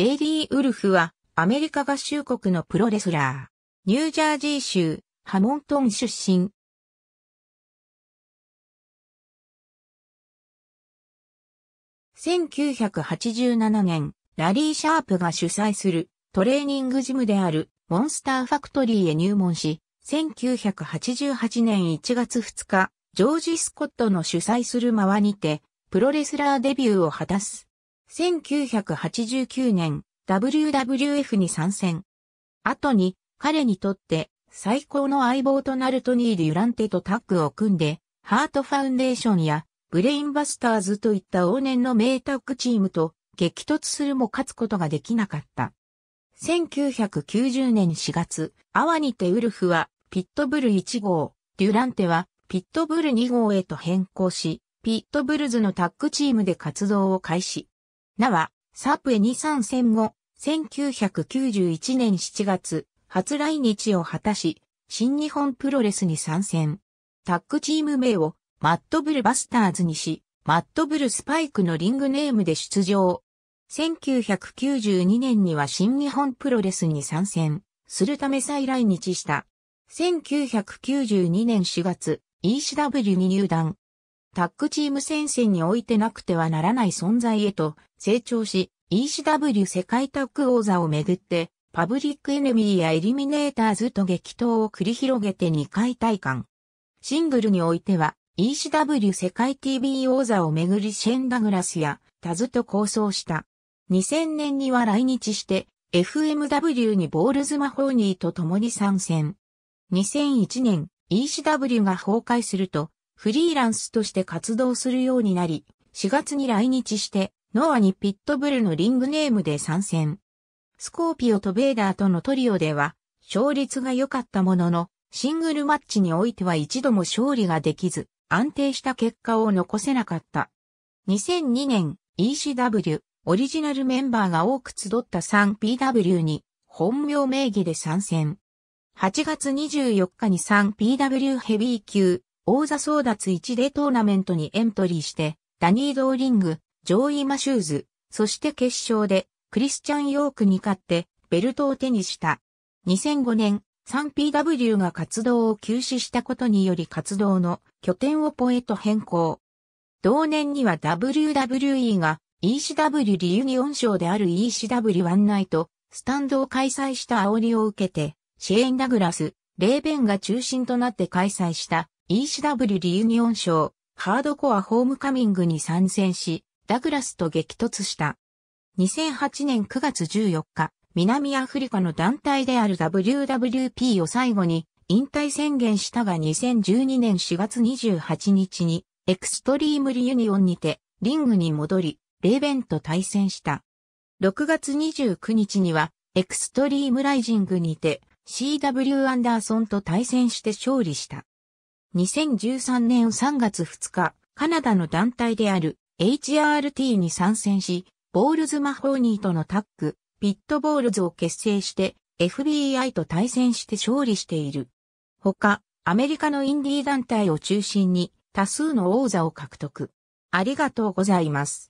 ゲイリー・ウルフはアメリカ合衆国のプロレスラー。ニュージャージー州ハモントン出身。1987年、ラリー・シャープが主催するトレーニングジムであるモンスターファクトリーへ入門し、1988年1月2日、ジョージ・スコットの主催する側にて、プロレスラーデビューを果たす。1989年 WWF に参戦。後に彼にとって最高の相棒となるトニー・デュランテとタッグを組んで、ハートファウンデーションやブレインバスターズといった往年の名タッグチームと激突するも勝つことができなかった。1990年4月、アワニテウルフはピットブル1号、デュランテはピットブル2号へと変更し、ピットブルズのタッグチームで活動を開始。なは、サープへ2参戦後、1991年7月、初来日を果たし、新日本プロレスに参戦。タッグチーム名をマットブルバスターズにし、マットブルスパイクのリングネームで出場。1992年には新日本プロレスに参戦するため再来日した。1992年4月、ECW に入団。タッグチーム戦線においてなくてはならない存在へと成長し、ECW 世界タッグ王座をめぐって、パブリックエネミーやエリミネーターズと激闘を繰り広げて2回体感。シングルにおいては、ECW 世界 TV 王座をめぐりシェン・ダグラスやタズと構想した。2000年には来日して、FMW にボールズ・マホーニーと共に参戦。2001年、ECW が崩壊すると、フリーランスとして活動するようになり、4月に来日して、ノアにピットブルのリングネームで参戦。スコーピオとベーダーとのトリオでは、勝率が良かったものの、シングルマッチにおいては一度も勝利ができず、安定した結果を残せなかった。2002年、ECW、オリジナルメンバーが多く集った 3PW に、本名名義で参戦。8月24日に 3PW ヘビー級、王座争奪1でトーナメントにエントリーして、ダニー・ドーリング、ジョーイ・マシューズ、そして決勝でクリスチャン・ヨークに勝ってベルトを手にした。2005年、3PW が活動を休止したことにより活動の拠点をポエと変更。同年には WWE が ECW リユニオン賞である ECW ワンナイト、スタンドを開催した煽りを受けて、シェーン・ダグラス、レーベンが中心となって開催した ECW リユニオン賞、ハードコアホームカミングに参戦し、ダグラスと激突した。2008年9月14日、南アフリカの団体である WWP を最後に引退宣言したが2012年4月28日にエクストリームリユニオンにてリングに戻り、レーベンと対戦した。6月29日にはエクストリームライジングにて CW アンダーソンと対戦して勝利した。2013年3月2日、カナダの団体である HRT に参戦し、ボールズ・マホーニーとのタッグ、ピットボールズを結成して FBI と対戦して勝利している。他、アメリカのインディー団体を中心に多数の王座を獲得。ありがとうございます。